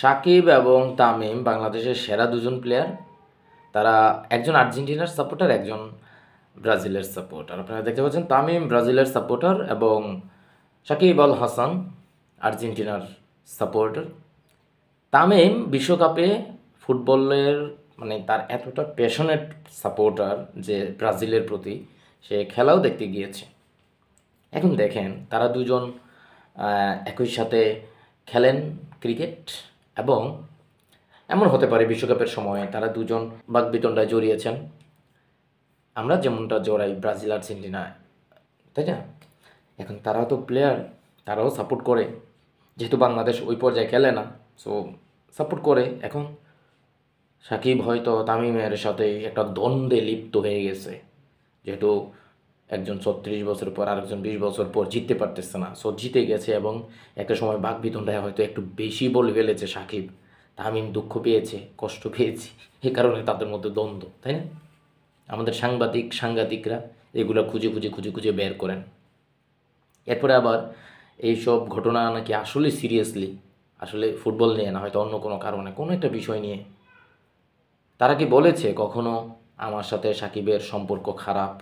সাকিব এবং তামিম বাংলাদেশের সেরা দুজন প্লেয়ার তারা একজন আর্জেন্টিনার সাপোর্টার একজন ব্রাজিলের সাপোর্টার আপনারা দেখতে পাচ্ছেন তামিম ব্রাজিলের সাপোর্টার এবং সাকিব আল হাসান আর্জেন্টিনার সাপোর্টার তামিম বিশ্বকাপে ফুটবলের মানে তার এতটা প্যাশনেট সাপোর্টার যে ব্রাজিলের প্রতি সে খেলাও দেখতে গিয়েছে এখন দেখেন তারা দুজন একই সাথে খেলেন ক্রিকেট এবং এমন হতে পারে বিশ্বকাপের সময় তারা দুজন বাগবিতণ্ডায় জড়িয়েছেন আমরা যেমনটা জড়াই ব্রাজিল আর্জেন্টিনায় তাই না এখন তারা তো প্লেয়ার তারাও সাপোর্ট করে যেহেতু বাংলাদেশ ওই পর্যায়ে খেলে না সো সাপোর্ট করে এখন সাকিব হয়তো তামিমের সাথে একটা দ্বন্দ্বে লিপ্ত হয়ে গেছে যেহেতু একজন ছত্রিশ বছর পর আরেকজন বিশ বছর পর জিততে পারতেছে না সো জিতে গেছে এবং একটা সময় বাঘ বিতণ্ডায় হয়তো একটু বেশি বল ফেলেছে সাকিব তামিম দুঃখ পেয়েছে কষ্ট পেয়েছে এ কারণে তাদের মধ্যে দ্বন্দ্ব তাই না আমাদের সাংবাদিক সাংঘাতিকরা এগুলো খুঁজে খুঁজে খুঁজে খুঁজে বের করেন এরপরে আবার এইসব ঘটনা নাকি আসলে সিরিয়াসলি আসলে ফুটবল নিয়ে না হয়তো অন্য কোনো কারণে কোনো একটা বিষয় নিয়ে তারা কি বলেছে কখনো আমার সাথে সাকিবের সম্পর্ক খারাপ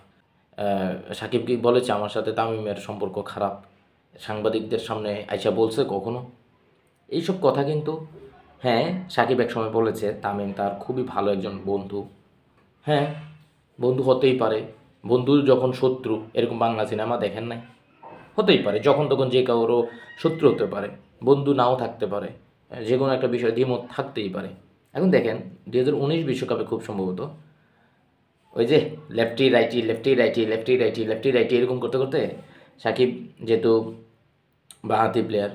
সাকিব কি বলেছে আমার সাথে তামিমের সম্পর্ক খারাপ সাংবাদিকদের সামনে আইসা বলছে কখনো এইসব কথা কিন্তু হ্যাঁ সাকিব এক সময় বলেছে তামিম তার খুবই ভালো একজন বন্ধু হ্যাঁ বন্ধু হতেই পারে বন্ধু যখন শত্রু এরকম বাংলা সিনেমা দেখেন নাই হতেই পারে যখন তখন যে কারোর শত্রু হতে পারে বন্ধু নাও থাকতে পারে যে কোনো একটা বিষয় দ্বিমত থাকতেই পারে এখন দেখেন দু হাজার উনিশ বিশ্বকাপে খুব সম্ভবত ওই যে lefty righty lefty righty lefty righty lefty righty এরকম করতে করতে সাকিব যেহেতু বাহাতি প্লেয়ার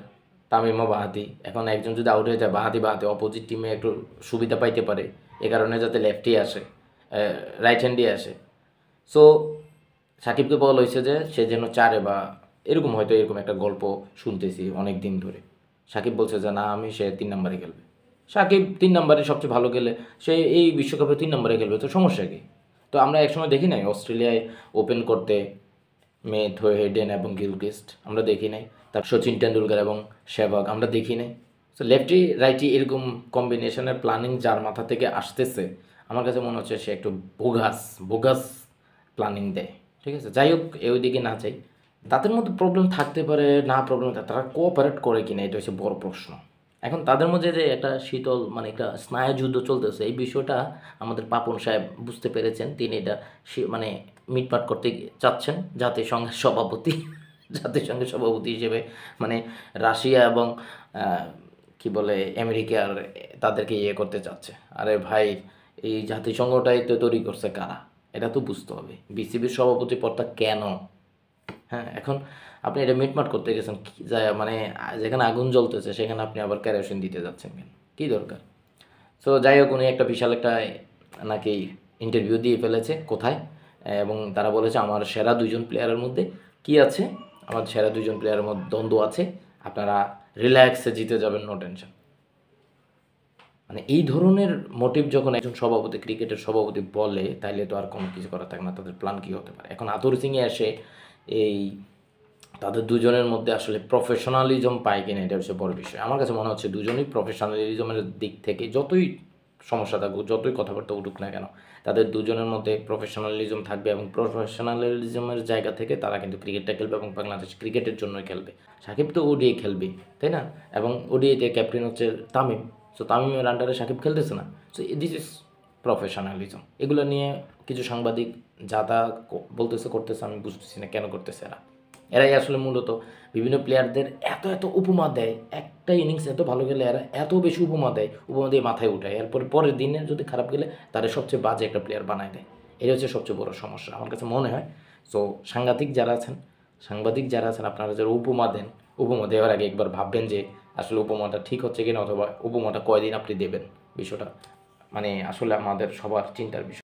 তামিমও বাহাতি এখন একজন যদি আউট হয়ে যায় বাহাতি বাহাতি অপোজিট টিমে একটু সুবিধা পাইতে পারে এ কারণে যাতে লেফটি আসে রাইট হ্যান্ডে আসে সো সাকিবকে বল হয়েছে যে সে যেন চারে বা এরকম হয়তো এরকম একটা গল্প শুনতেছি অনেক দিন ধরে সাকিব বলছে যে না আমি সে তিন নম্বরে খেলবে সাকিব তিন নম্বরে সবচেয়ে ভালো খেলে সে এই বিশ্বকাপে তিন নম্বরে খেলবে তো সমস্যা কী তো আমরা একসময় দেখি নাই অস্ট্রেলিয়ায় ওপেন করতে মেথ হেডেন এবং গিলক্রিস্ট আমরা দেখি নাই তার সচিন টেন্ডুলকার এবং সেবক আমরা দেখি নাই তো লেফটি রাইটি এরকম কম্বিনেশনের প্ল্যানিং যার মাথা থেকে আসতেছে আমার কাছে মনে হচ্ছে সে একটু বোগাস বোগাস প্ল্যানিং দেয় ঠিক আছে যাই হোক এই দিকে না চাই তাদের মধ্যে প্রবলেম থাকতে পারে না প্রবলেম তারা কোঅপারেট করে কিনা এটা হচ্ছে বড় প্রশ্ন এখন তাদের মধ্যে যে একটা শীতল মানে একটা স্নায়ুযুদ্ধ চলতেছে এই বিষয়টা আমাদের পাপন সাহেব বুঝতে পেরেছেন তিনি এটা মানে মিটমাট করতে চাচ্ছেন জাতিসংঘের সভাপতি জাতিসংঘের সভাপতি হিসেবে মানে রাশিয়া এবং কি বলে আমেরিকার তাদেরকে ইয়ে করতে চাচ্ছে আরে ভাই এই জাতিসংঘটাই তো তৈরি করছে কারা এটা তো বুঝতে হবে বিসিবির সভাপতি পদটা কেন হ্যাঁ এখন আপনি এটা মিটমাট করতে গেছেন যা মানে যেখানে আগুন জ্বলতেছে সেখানে আপনি আবার ক্যারোসিন দিতে যাচ্ছেন কেন কী দরকার সো যাই হোক উনি একটা বিশাল একটা নাকি ইন্টারভিউ দিয়ে ফেলেছে কোথায় এবং তারা বলেছে আমার সেরা দুজন প্লেয়ারের মধ্যে কি আছে আমার সেরা দুজন প্লেয়ারের মধ্যে দ্বন্দ্ব আছে আপনারা রিল্যাক্সে জিতে যাবেন নো টেনশন মানে এই ধরনের মোটিভ যখন একজন সভাপতি ক্রিকেটের সভাপতি বলে তাহলে তো আর কোনো কিছু করা থাকে না তাদের প্ল্যান কী হতে পারে এখন আতর সিংয়ে এসে এই তাদের দুজনের মধ্যে আসলে প্রফেশনালিজম পায় কিনা এটা হচ্ছে বড় বিষয় আমার কাছে মনে হচ্ছে দুজনই প্রফেশনালিজমের দিক থেকে যতই সমস্যা থাকুক যতই কথাবার্তা উঠুক না কেন তাদের দুজনের মধ্যে প্রফেশনালিজম থাকবে এবং প্রফেশনালিজমের জায়গা থেকে তারা কিন্তু ক্রিকেটটা খেলবে এবং বাংলাদেশ ক্রিকেটের জন্যই খেলবে সাকিব তো ওডিআই খেলবে তাই না এবং ওডিআইতে ক্যাপ্টেন হচ্ছে তামিম সো তামিমের আন্ডারে সাকিব খেলতেছে না সো দিস ইজ প্রফেশনালিজম এগুলো নিয়ে কিছু সাংবাদিক যা তা বলতেছে করতেছে আমি বুঝতেছি না কেন করতেছে এরা এরাই আসলে মূলত বিভিন্ন প্লেয়ারদের এত এত উপমা দেয় একটা ইনিংস এত ভালো গেলে এরা এত বেশি উপমা দেয় উপমা দিয়ে মাথায় উঠায় এরপরে পরের দিনে যদি খারাপ গেলে তাদের সবচেয়ে বাজে একটা প্লেয়ার বানায় দেয় এটা হচ্ছে সবচেয়ে বড় সমস্যা আমার কাছে মনে হয় তো সাংঘাতিক যারা আছেন সাংবাদিক যারা আছেন আপনারা যারা উপমা দেন উপমা দেওয়ার আগে একবার ভাববেন যে আসলে উপমাটা ঠিক হচ্ছে কিনা অথবা উপমাটা কয়দিন আপনি দেবেন বিষয়টা মানে আসলে আমাদের সবার চিন্তার বিষয়